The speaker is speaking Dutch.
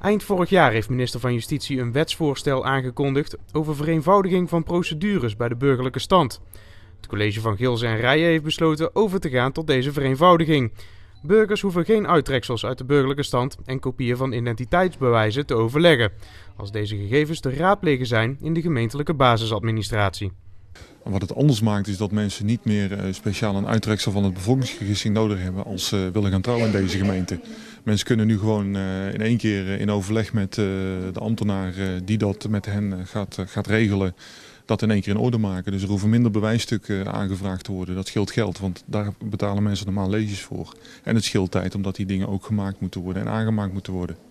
Eind vorig jaar heeft minister van Justitie een wetsvoorstel aangekondigd over vereenvoudiging van procedures bij de burgerlijke stand. Het college van Gils en Rijen heeft besloten over te gaan tot deze vereenvoudiging. Burgers hoeven geen uittreksels uit de burgerlijke stand en kopieën van identiteitsbewijzen te overleggen, als deze gegevens te raadplegen zijn in de gemeentelijke basisadministratie. Wat het anders maakt is dat mensen niet meer eh, speciaal een uittreksel van het bevolkingsregister nodig hebben als ze willen gaan trouwen in deze gemeente. Mensen kunnen nu gewoon eh, in één keer eh, in overleg met de ambtenaar die dat met hen gaat, gaat regelen, dat in één keer in orde maken. Dus er hoeven minder bewijsstukken aangevraagd te worden. Dat scheelt geld, want daar betalen mensen normaal leges voor. En het scheelt tijd, omdat die dingen ook gemaakt moeten worden en aangemaakt moeten worden.